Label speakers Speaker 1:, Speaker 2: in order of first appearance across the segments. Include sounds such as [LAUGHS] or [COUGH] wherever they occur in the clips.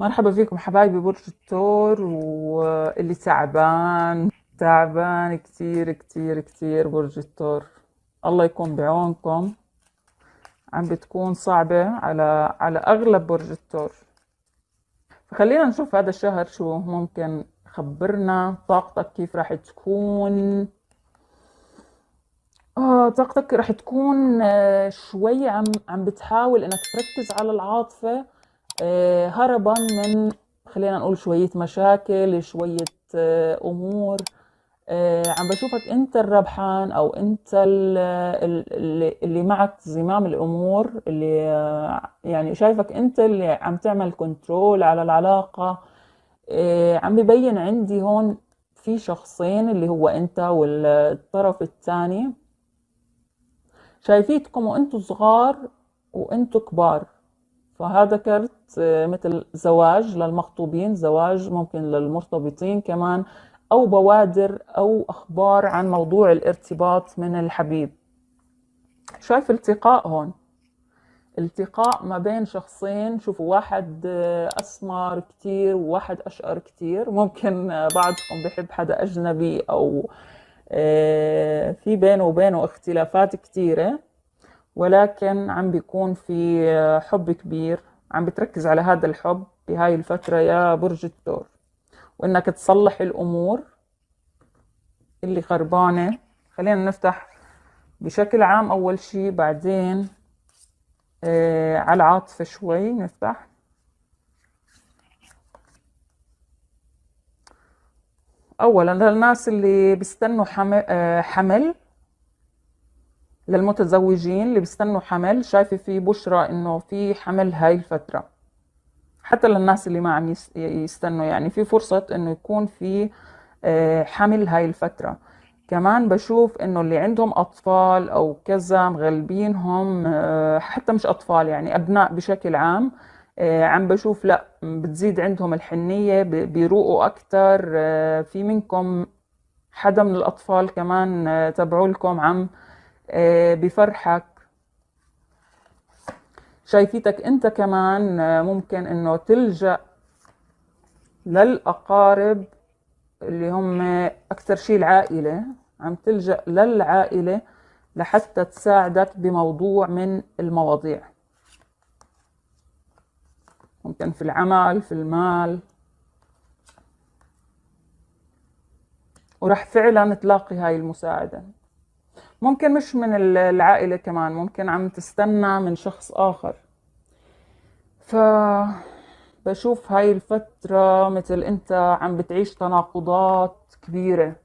Speaker 1: مرحبا فيكم حبايبي برج الثور واللي تعبان تعبان كتير كتير كتير برج الثور الله يكون بعونكم عم بتكون صعبة على على أغلب برج الثور فخلينا نشوف هذا الشهر شو ممكن خبرنا طاقتك كيف راح تكون آه طاقتك راح تكون آه شوي عم عم بتحاول انك تركز على العاطفة آه، هربا من خلينا نقول شوية مشاكل شوية آه، أمور آه، عم بشوفك أنت الربحان أو أنت اللي معك زمام الأمور اللي يعني شايفك أنت اللي عم تعمل كنترول على العلاقة عم ببين عندي هون في شخصين اللي هو أنت والطرف الثاني شايفيتكم وأنتوا صغار وأنتوا كبار فهذا كرت آه، مثل زواج للمخطوبين زواج ممكن للمرتبطين كمان أو بوادر أو أخبار عن موضوع الارتباط من الحبيب شايف التقاء هون التقاء ما بين شخصين شوفوا واحد آه، أسمر كتير وواحد أشقر كتير ممكن آه، بعضكم بحب حدا أجنبي أو في بينه وبينه اختلافات كتيرة ولكن عم بيكون في حب كبير عم بتركز على هذا الحب بهاي الفترة يا برج الثور وإنك تصلح الأمور اللي خربانة خلينا نفتح بشكل عام أول شيء بعدين آه على العاطفة شوي نفتح أولا للناس اللي بيستنوا حمل, آه حمل للمتزوجين اللي بيستنوا حمل شايفه في بشرى انه في حمل هاي الفتره حتى للناس اللي ما عم يستنوا يعني في فرصه انه يكون في آه، حمل هاي الفتره كمان بشوف انه اللي عندهم اطفال او كذا مغلبينهم آه، حتى مش اطفال يعني ابناء بشكل عام آه، عم بشوف لا بتزيد عندهم الحنيه بيروقوا اكثر في منكم حدا من الاطفال كمان تبعولكم عم آه، بفرحك شايفيتك انت كمان آه، ممكن انه تلجأ للأقارب اللي هم أكثر شيء العائلة عم تلجأ للعائلة لحتى تساعدك بموضوع من المواضيع ممكن في العمل في المال ورح فعلا تلاقي هاي المساعده ممكن مش من العائلة كمان ممكن عم تستنى من شخص آخر ف بشوف هاي الفترة مثل انت عم بتعيش تناقضات كبيرة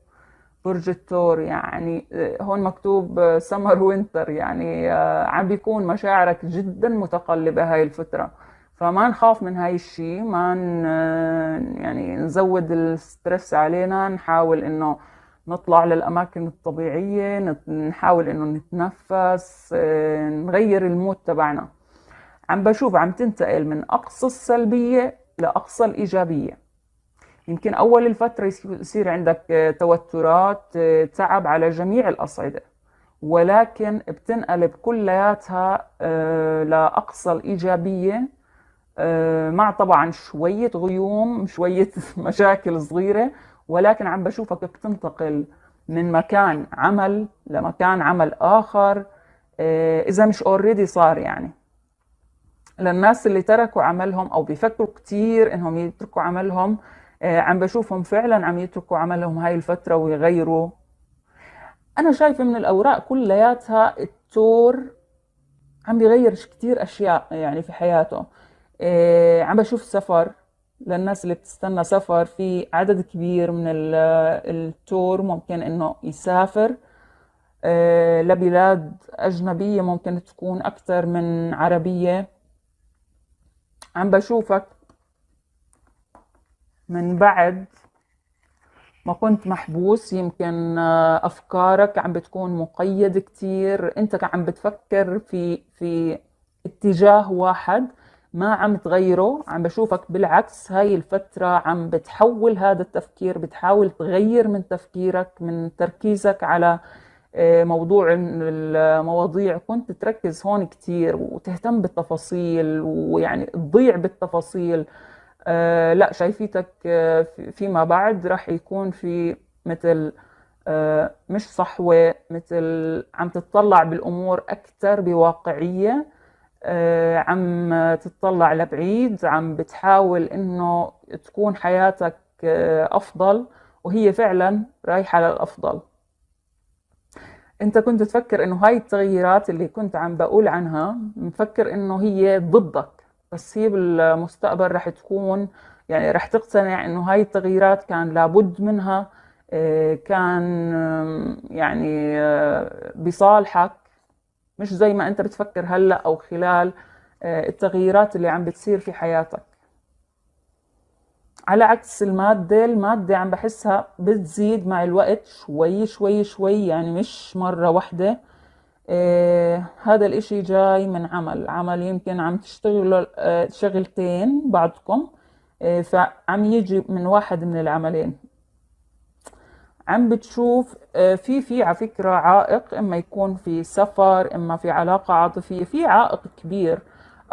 Speaker 1: برج الثور يعني آه، هون مكتوب سمر آه، وينتر يعني آه، عم بيكون مشاعرك جدا متقلبة هاي الفترة فما نخاف من هاي الشيء ما يعني نزود الستريس علينا نحاول انه نطلع للأماكن الطبيعية نحاول إنه نتنفس آه، نغير المود تبعنا عم بشوف عم تنتقل من أقصى السلبية لأقصى الإيجابية يمكن أول الفترة يصير عندك آه، توترات آه، تعب على جميع الأصعدة ولكن بتنقلب كلياتها لأقصى الإيجابية مع طبعا شوية غيوم شوية [LAUGHS] مشاكل صغيرة ولكن عم بشوفك كيف تنتقل من مكان عمل لمكان عمل آخر إيه، إذا مش اوريدي صار يعني للناس اللي تركوا عملهم أو بيفكروا كتير إنهم يتركوا عملهم إيه، عم بشوفهم فعلا عم يتركوا عملهم هاي الفترة ويغيروا أنا شايفة من الأوراق كلياتها التور عم بيغير كتير أشياء يعني في حياته إيه، عم بشوف سفر للناس اللي بتستنى سفر في عدد كبير من التور ممكن انه يسافر آه، لبلاد أجنبية ممكن تكون أكثر من عربية عم بشوفك من بعد ما كنت محبوس يمكن آه، أفكارك عم بتكون مقيد كتير أنت عم بتفكر في في اتجاه واحد ما عم تغيره عم بشوفك بالعكس هاي الفترة عم بتحول هذا التفكير بتحاول تغير من تفكيرك من تركيزك على آه، موضوع المواضيع كنت تركز هون كتير وتهتم بالتفاصيل ويعني تضيع بالتفاصيل آه، لا شايفيتك آه، فيما بعد راح يكون في مثل مش صحوة مثل عم تتطلع بالأمور أكثر بواقعية آه، عم تتطلع لبعيد عم بتحاول انه تكون حياتك آه، افضل وهي فعلا رايحة للافضل انت كنت تفكر انه هاي التغييرات اللي كنت عم بقول عنها مفكر انه هي ضدك بس هي بالمستقبل رح تكون يعني رح تقتنع انه هاي التغييرات كان لابد منها آه، كان يعني بصالحك مش زي ما انت بتفكر هلا او خلال آه، التغييرات اللي عم بتصير في حياتك على عكس المادة المادة عم بحسها بتزيد مع الوقت شوي شوي شوي يعني مش مرة واحدة آه هذا الاشي جاي من عمل عمل يمكن عم تشتغلوا آه، شغلتين بعضكم آه فعم يجي من واحد من العملين عم بتشوف آه، في في على فكرة عائق إما يكون في سفر إما في علاقة عاطفية في عائق كبير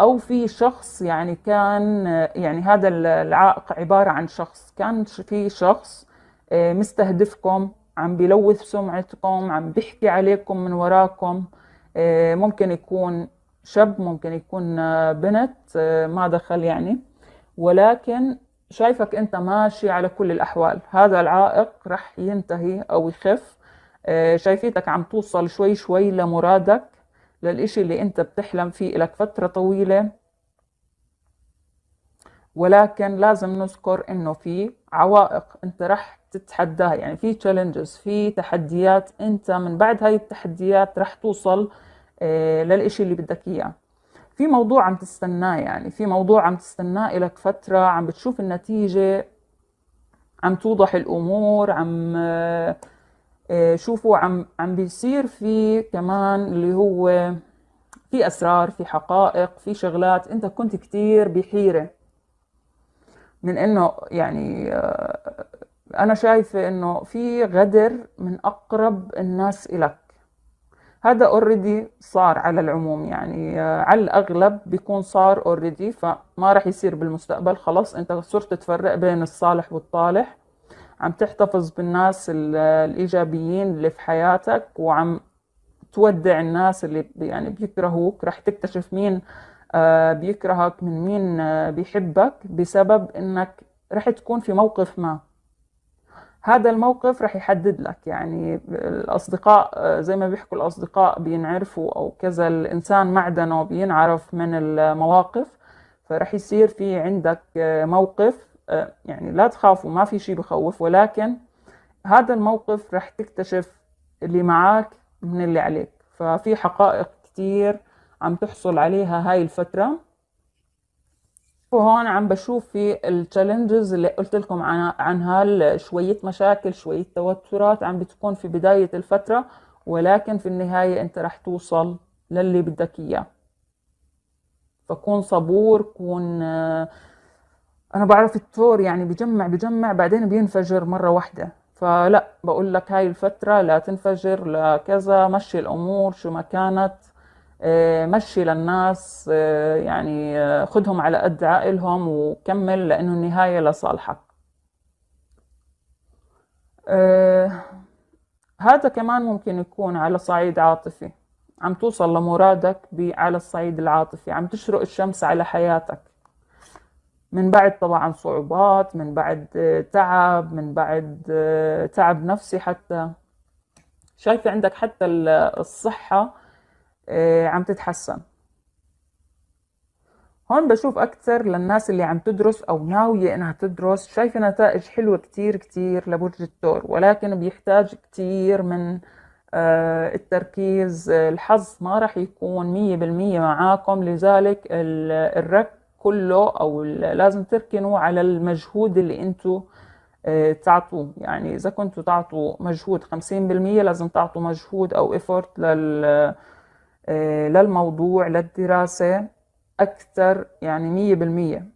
Speaker 1: أو في شخص يعني كان آه، يعني هذا العائق عبارة عن شخص كان في شخص آه، مستهدفكم عم بلوث سمعتكم عم بيحكي عليكم من وراكم ممكن يكون شاب ممكن يكون بنت ما دخل يعني ولكن شايفك انت ماشي على كل الاحوال هذا العائق رح ينتهي او يخف آه، شايفيتك عم توصل شوي شوي لمرادك للإشي اللي انت بتحلم فيه لك فترة طويلة ولكن لازم نذكر انه في عوائق انت رح تتحداها يعني في تشالنجز في تحديات انت من بعد هاي التحديات رح توصل آه، للإشي اللي بدك اياه في موضوع عم تستناه يعني في موضوع عم تستناه لك فترة عم بتشوف النتيجة عم توضح الأمور عم آه، شوفوا عم عم بيصير في كمان اللي هو في أسرار في حقائق في شغلات أنت كنت كتير بحيرة من إنه يعني آه، أنا شايفة إنه في غدر من أقرب الناس إلك هذا اوريدي صار على العموم يعني آه، على الاغلب بيكون صار اوريدي فما راح يصير بالمستقبل خلاص انت صرت تفرق بين الصالح والطالح عم تحتفظ بالناس آه، الايجابيين اللي في حياتك وعم تودع الناس اللي يعني بيكرهوك راح تكتشف مين آه، بيكرهك من مين بيحبك بسبب انك راح تكون في موقف ما هذا الموقف رح يحدد لك يعني الأصدقاء زي ما بيحكوا الأصدقاء بينعرفوا أو كذا الإنسان معدنه بينعرف من المواقف فرح يصير في عندك موقف يعني لا تخافوا ما في شيء بخوف ولكن هذا الموقف رح تكتشف اللي معك من اللي عليك ففي حقائق كتير عم تحصل عليها هاي الفترة وهون عم بشوف في التشالنجز اللي قلت لكم عنها شوية مشاكل شوية توترات عم بتكون في بداية الفترة ولكن في النهاية أنت رح توصل للي بدك إياه فكون صبور كون أنا بعرف التور يعني بجمع بجمع بعدين بينفجر مرة واحدة فلا بقول لك هاي الفترة لا تنفجر لا كذا مشي الأمور شو ما كانت آه، مشي للناس آه، يعني آه، خدهم على قد عائلهم وكمل لأنه النهاية لصالحك هذا كمان ممكن يكون على صعيد عاطفي عم توصل لمرادك على الصعيد العاطفي عم تشرق الشمس على حياتك من بعد طبعا صعوبات من بعد تعب من بعد تعب نفسي حتى شايفة عندك حتى الصحة آه، عم تتحسن هون بشوف أكثر للناس اللي عم تدرس أو ناوية إنها تدرس شايفة نتائج حلوة كثير كثير لبرج الثور ولكن بيحتاج كثير من آه، التركيز الحظ ما راح يكون 100% معاكم لذلك الرك كله أو لازم تركنوا على المجهود اللي انتم آه، تعطوه يعني إذا كنتوا تعطوا مجهود 50% لازم تعطوا مجهود أو ايفورت لل آه، للموضوع للدراسة أكثر يعني مية بالمية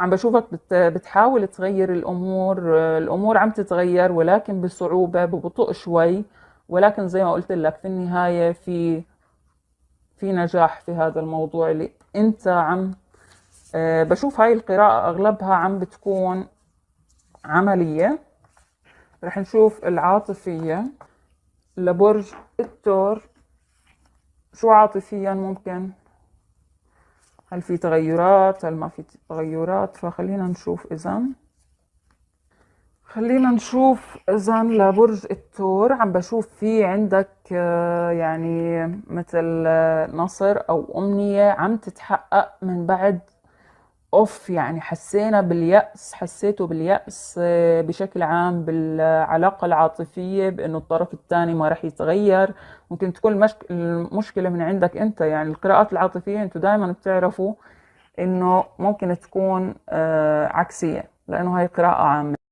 Speaker 1: عم بشوفك بتحاول تغير الأمور آه، الأمور عم تتغير ولكن بصعوبة ببطء شوي ولكن زي ما قلت لك في النهاية في في نجاح في هذا الموضوع اللي أنت عم آه، بشوف هاي القراءة أغلبها عم بتكون عملية رح نشوف العاطفية لبرج الثور شو عاطفيا ممكن هل في تغيرات هل ما في تغيرات فخلينا نشوف اذا خلينا نشوف اذا لبرج الثور عم بشوف في عندك آه، يعني مثل آه، نصر او امنيه عم تتحقق من بعد اوف يعني حسينا باليأس حسيته باليأس آه، بشكل عام بالعلاقة العاطفية بانه الطرف الثاني ما راح يتغير ممكن تكون المشكلة من عندك انت يعني القراءات العاطفية انتوا دائما بتعرفوا انه ممكن تكون آه، عكسية لانه هاي قراءة عامة